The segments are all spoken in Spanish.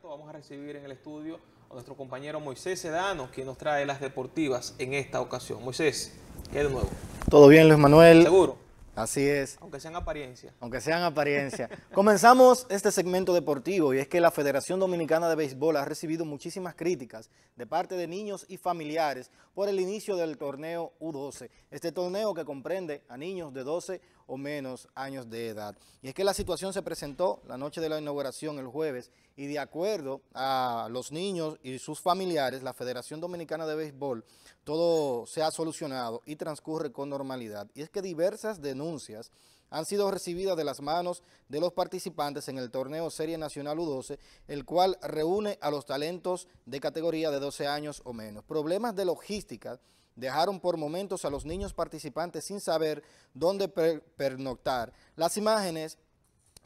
vamos a recibir en el estudio a nuestro compañero Moisés Sedano, quien nos trae las deportivas en esta ocasión. Moisés, ¿qué de nuevo? Todo bien, Luis Manuel. Seguro. Así es. Aunque sean apariencia. Aunque sean apariencia. Comenzamos este segmento deportivo y es que la Federación Dominicana de Béisbol ha recibido muchísimas críticas de parte de niños y familiares por el inicio del torneo U12. Este torneo que comprende a niños de 12 o menos años de edad. Y es que la situación se presentó la noche de la inauguración el jueves y de acuerdo a los niños y sus familiares, la Federación Dominicana de Béisbol, todo se ha solucionado y transcurre con normalidad. Y es que diversas denuncias han sido recibidas de las manos de los participantes en el torneo Serie Nacional U12, el cual reúne a los talentos de categoría de 12 años o menos. Problemas de logística dejaron por momentos a los niños participantes sin saber dónde pernoctar. Las imágenes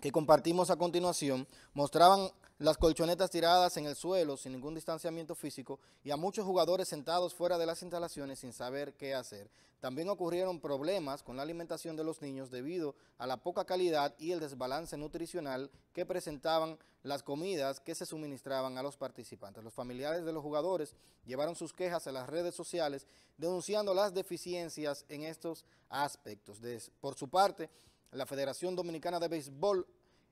que compartimos a continuación mostraban las colchonetas tiradas en el suelo sin ningún distanciamiento físico y a muchos jugadores sentados fuera de las instalaciones sin saber qué hacer. También ocurrieron problemas con la alimentación de los niños debido a la poca calidad y el desbalance nutricional que presentaban las comidas que se suministraban a los participantes. Los familiares de los jugadores llevaron sus quejas a las redes sociales denunciando las deficiencias en estos aspectos. por su parte, la Federación Dominicana de Béisbol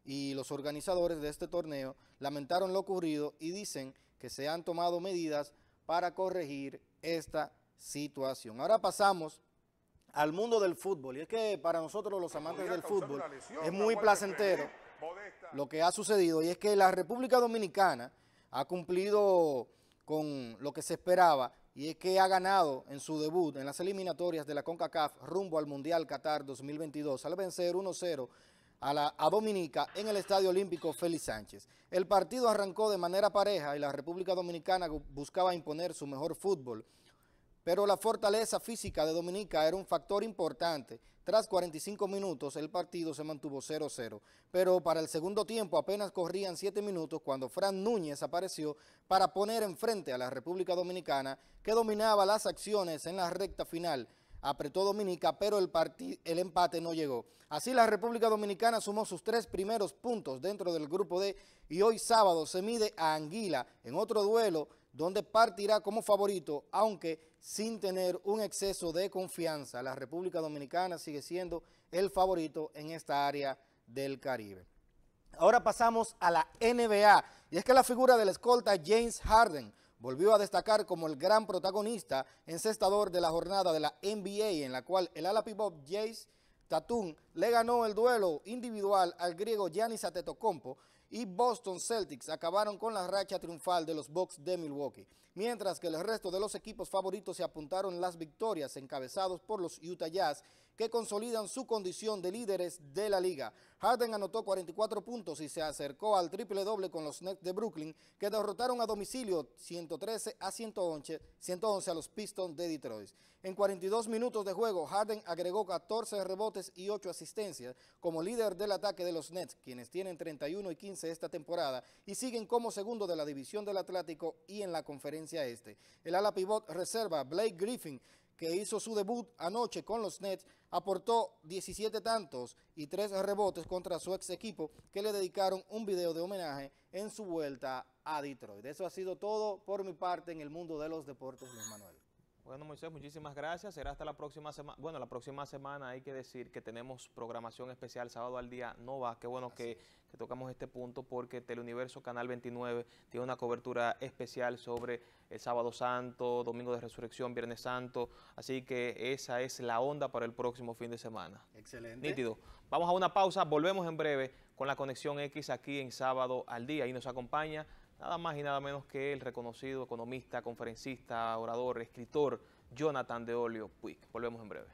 y los organizadores de este torneo lamentaron lo ocurrido y dicen que se han tomado medidas para corregir esta situación. Ahora pasamos al mundo del fútbol y es que para nosotros los amantes del fútbol es muy placentero lo que ha sucedido y es que la República Dominicana ha cumplido con lo que se esperaba y es que ha ganado en su debut en las eliminatorias de la CONCACAF rumbo al Mundial Qatar 2022 al vencer 1-0 a, la, Dominica en el Estadio Olímpico Félix Sánchez. El partido arrancó de manera pareja y la República Dominicana buscaba imponer su mejor fútbol, pero la fortaleza física de Dominica era un factor importante. Tras 45 minutos el partido se mantuvo 0-0, pero para el segundo tiempo apenas corrían 7 minutos cuando Fran Núñez apareció para poner enfrente a la República Dominicana que dominaba las acciones en la recta final apretó Dominica, pero el, el empate no llegó. Así la República Dominicana sumó sus tres primeros puntos dentro del grupo D y hoy sábado se mide a Anguila en otro duelo donde partirá como favorito, aunque sin tener un exceso de confianza. La República Dominicana sigue siendo el favorito en esta área del Caribe. Ahora pasamos a la NBA, y es que la figura del escolta James Harden volvió a destacar como el gran protagonista encestador de la jornada de la NBA, en la cual el ala Bob Jace Tatum le ganó el duelo individual al griego Giannis Atetokounmpo y Boston Celtics acabaron con la racha triunfal de los Bucks de Milwaukee, mientras que el resto de los equipos favoritos se apuntaron las victorias encabezados por los Utah Jazz, que consolidan su condición de líderes de la liga. Harden anotó 44 puntos y se acercó al triple doble con los Nets de Brooklyn, que derrotaron a domicilio 113 a 111, 111 a los Pistons de Detroit. En 42 minutos de juego, Harden agregó 14 rebotes y 8 asistencias como líder del ataque de los Nets, quienes tienen 31 y 15 esta temporada y siguen como segundo de la división del Atlético y en la conferencia este. El ala pivot reserva Blake Griffin, que hizo su debut anoche con los Nets, aportó 17 tantos y 3 rebotes contra su ex equipo que le dedicaron un video de homenaje en su vuelta a Detroit. Eso ha sido todo por mi parte en el mundo de los deportes, Luis Manuel. Bueno, Moisés, muchísimas gracias. Será hasta la próxima semana. Bueno, la próxima semana hay que decir que tenemos programación especial sábado al día Nova. Qué bueno que, tocamos este punto porque Teleuniverso Canal 29 tiene una cobertura especial sobre el Sábado Santo, Domingo de Resurrección, Viernes Santo. Así que esa es la onda para el próximo fin de semana. Excelente. Nítido. Vamos a una pausa. Volvemos en breve con la conexión X aquí en sábado al día. y nos acompaña nada más y nada menos que el reconocido economista, conferencista, orador, escritor Jonathan de Olio Puig. Volvemos en breve.